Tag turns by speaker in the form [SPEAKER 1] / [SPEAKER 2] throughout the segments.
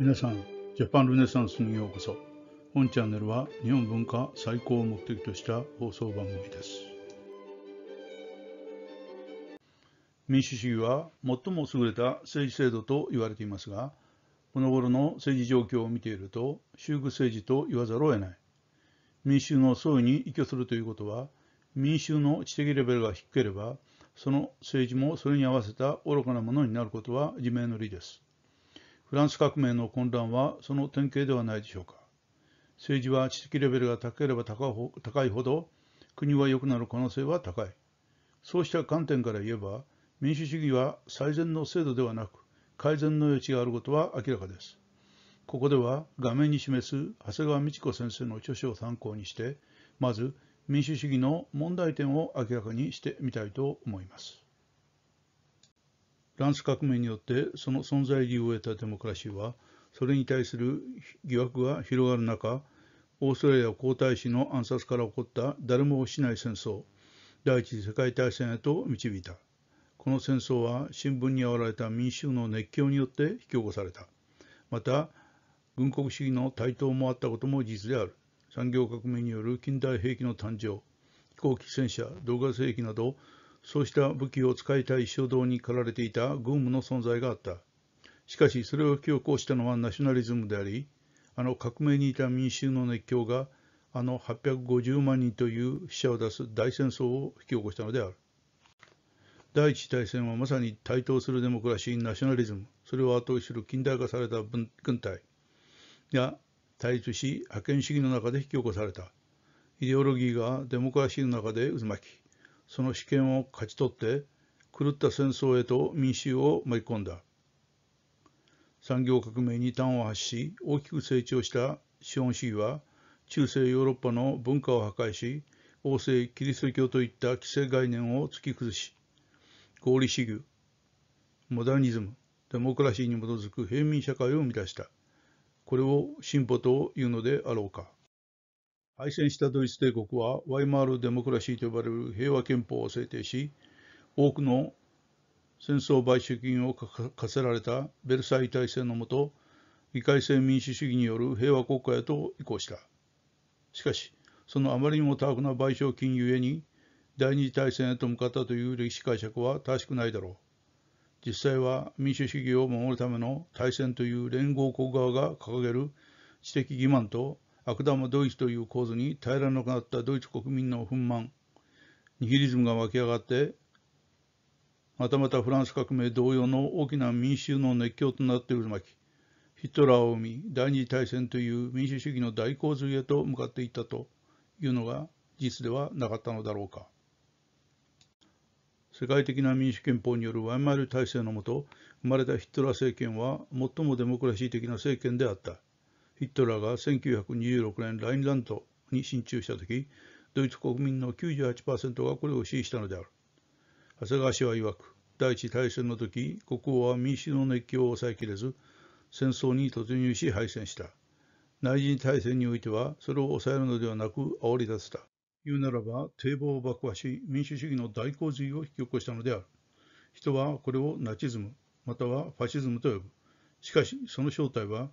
[SPEAKER 1] 皆さん、ジャパンルネサンスにようこそ。本チャンネルは日本文化最高を目的とした放送番組です。民主主義は最も優れた政治制度と言われていますが、この頃の政治状況を見ていると、修復政治と言わざるを得ない。民衆の総意に依拠するということは、民衆の知的レベルが低ければ、その政治もそれに合わせた愚かなものになることは自明の理です。フランス革命の混乱はその典型ではないでしょうか。政治は知識レベルが高ければ高いほど国は良くなる可能性は高い。そうした観点から言えば民主主義は最善の制度ではなく改善の余地があることは明らかです。ここでは画面に示す長谷川美智子先生の著書を参考にしてまず民主主義の問題点を明らかにしてみたいと思います。フランス革命によってその存在意義を得たデモクラシーは、それに対する疑惑が広がる中、オーストラリア皇太子の暗殺から起こった誰もしない戦争、第一次世界大戦へと導いた。この戦争は新聞にあおられた民衆の熱狂によって引き起こされた。また、軍国主義の台頭もあったことも事実である。産業革命による近代兵器の誕生、飛行機戦車、動画兵器などそうした武器を使いたい衝動に駆られていた軍務の存在があった。しかし、それを強行したのはナショナリズムであり、あの革命にいた民衆の熱狂が、あの850万人という死者を出す大戦争を引き起こしたのである。第一次大戦はまさに台頭するデモクラシー・ナショナリズム、それを後押しする近代化された軍隊が対立し、覇権主義の中で引き起こされた。イデオロギーがデモクラシーの中で渦巻き、その主権を勝ち取って狂った戦争へと民衆を巻き込んだ産業革命に端を発し大きく成長した資本主義は中世ヨーロッパの文化を破壊し王政キリスト教といった既成概念を突き崩し合理主義モダニズムデモクラシーに基づく平民社会を生み出したこれを進歩というのであろうか。敗戦したドイツ帝国はワイマール・デモクラシーと呼ばれる平和憲法を制定し多くの戦争買収金を課せられたベルサイユ体制のもと議会制民主主義による平和国家へと移行したしかしそのあまりにも多額な賠償金ゆえに第二次大戦へと向かったという歴史解釈は正しくないだろう実際は民主主義を守るための大戦という連合国側が掲げる知的欺瞞と悪玉ドイツという構図に耐えられなくなったドイツ国民の不満ニヒリズムが湧き上がってまたまたフランス革命同様の大きな民衆の熱狂となって渦巻きヒトラーを生み第二次大戦という民主主義の大洪水へと向かっていったというのが実ではなかったのだろうか世界的な民主憲法によるワイマール体制のもと生まれたヒットラー政権は最もデモクラシー的な政権であったヒットラーが1926年ラインランドに進駐した時ドイツ国民の98%がこれを支持したのである長谷川氏は曰く第一大戦の時国王は民主の熱狂を抑えきれず戦争に突入し敗戦した内陣大戦においてはそれを抑えるのではなく煽り出せた言うならば堤防を爆破し民主主義の大洪水を引き起こしたのである人はこれをナチズムまたはファシズムと呼ぶしかしその正体は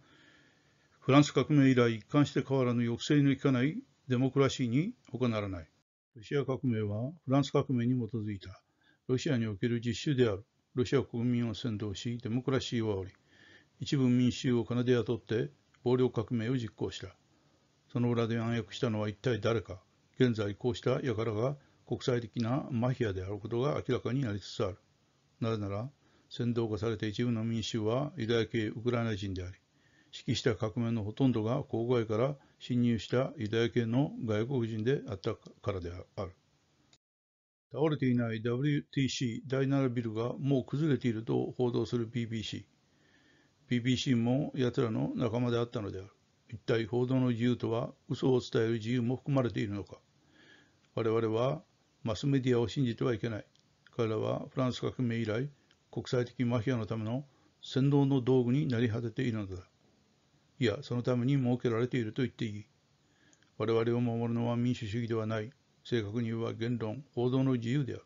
[SPEAKER 1] フランス革命以来一貫して変わらぬ抑制の効かないデモクラシーに他ならない。ロシア革命はフランス革命に基づいたロシアにおける実習である。ロシア国民を扇動し、デモクラシーを煽り、一部民衆を金で雇って暴力革命を実行した。その裏で暗躍したのは一体誰か。現在こうした輩が国際的なマフィアであることが明らかになりつつある。なぜなら、扇動化された一部の民衆はユダヤ系ウクライナ人であり、指揮した革命のほとんどが郊外から侵入したユダヤ系の外国人であったからである。倒れていない WTC 第7ビルがもう崩れていると報道する BBC。BBC も奴らの仲間であったのである。一体報道の自由とは嘘を伝える自由も含まれているのか。我々はマスメディアを信じてはいけない。彼らはフランス革命以来、国際的マフィアのための扇動の道具になり果てているのだ。いや、そのために設けられていると言っていい。我々を守るのは民主主義ではない。正確に言えば言論、報道の自由である。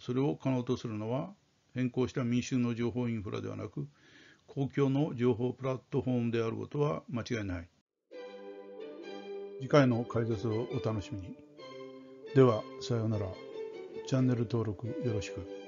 [SPEAKER 1] それを可能とするのは、変更した民衆の情報インフラではなく、公共の情報プラットフォームであることは間違いない。次回の解説をお楽しみに。では、さようなら。チャンネル登録よろしく。